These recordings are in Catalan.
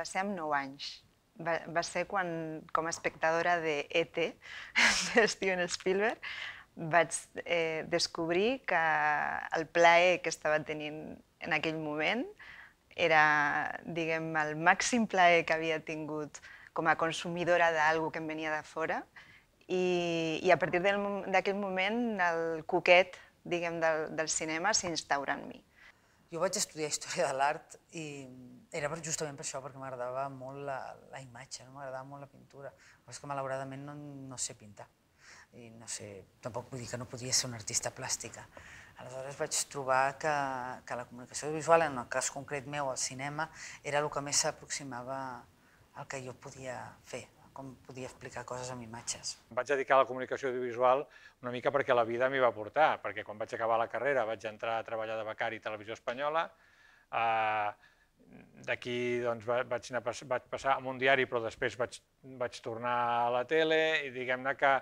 va ser amb 9 anys. Va, va ser quan, com a espectadora de ET, de Steven Spielberg, vaig eh, descobrir que el plaer que estava tenint en aquell moment era, diguem, el màxim plaer que havia tingut com a consumidora d'algú que em venia de fora i, i a partir d'aquell moment el coquet, diguem, del, del cinema s'instaura en mi. Jo vaig estudiar Història de l'Art i era justament per això, perquè m'agradava molt la, la imatge, no? m'agradava molt la pintura. Però és que malauradament no, no sé pintar. I no sé, tampoc vull dir que no podia ser una artista plàstica. Aleshores vaig trobar que, que la comunicació visual, en el cas concret meu, el cinema, era el que més s'aproximava al que jo podia fer, com podia explicar coses amb imatges. Em vaig dedicar a la comunicació audiovisual una mica perquè la vida m'hi va portar, perquè quan vaig acabar la carrera vaig entrar a treballar de becari a Televisió Espanyola, eh, d'aquí doncs, vaig, anar, vaig passar a un diari, però després vaig, vaig tornar a la tele i diguem-ne que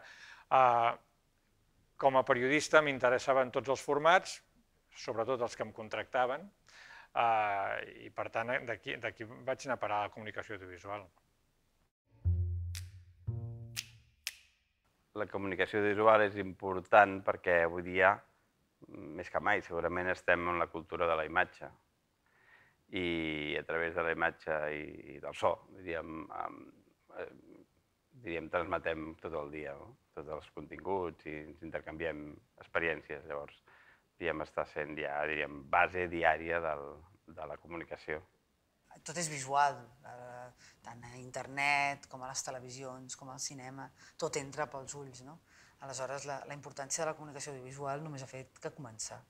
eh, com a periodista m'interessaven tots els formats, sobretot els que em contractaven, eh, i per tant eh, d'aquí vaig anar a parar a la comunicació audiovisual. la comunicació visual és important perquè avui dia, mm, més que mai, segurament estem en la cultura de la imatge. I a través de la imatge i, i del so, diríem, um, diríem, transmetem tot el dia, no? tots els continguts i ens intercanviem experiències. Llavors, diríem, està sent ja, diríem, base diària del, de la comunicació tot és visual, eh, tant a internet com a les televisions, com al cinema, tot entra pels ulls, no? Aleshores, la, la importància de la comunicació audiovisual només ha fet que començar.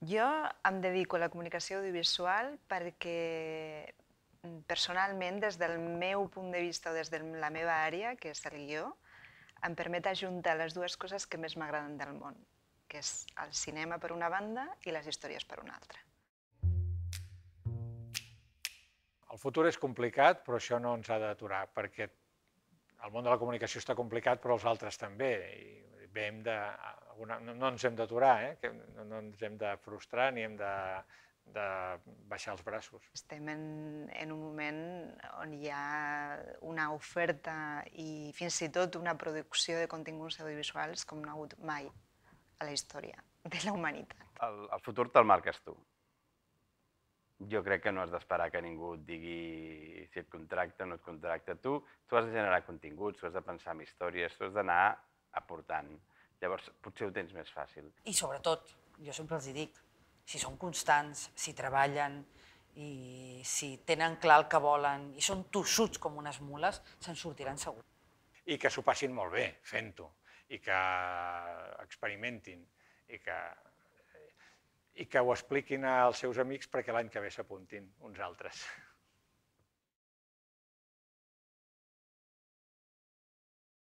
Jo em dedico a la comunicació audiovisual perquè mm, personalment, des del meu punt de vista o des de la meva àrea, que és el guió, em permet ajuntar les dues coses que més m'agraden del món, que és el cinema per una banda i les històries per una altra. El futur és complicat, però això no ens ha d'aturar, perquè el món de la comunicació està complicat, però els altres també. I bé, hem de, alguna, no, ens hem d'aturar, eh? que no, no ens hem de frustrar ni hem de, de baixar els braços. Estem en, en un moment on hi ha una oferta i fins i tot una producció de continguts audiovisuals com no ha hagut mai a la història de la humanitat. El, el futur te'l marques tu jo crec que no has d'esperar que ningú et digui si et contracta o no et contracta. Tu, tu has de generar continguts, tu has de pensar en històries, tu has d'anar aportant. Llavors, potser ho tens més fàcil. I sobretot, jo sempre els hi dic, si són constants, si treballen, i si tenen clar el que volen i són tossuts com unes mules, se'n sortiran segur. I que s'ho passin molt bé fent-ho, i que experimentin, i que i que ho expliquin als seus amics perquè l'any que ve s'apuntin uns altres.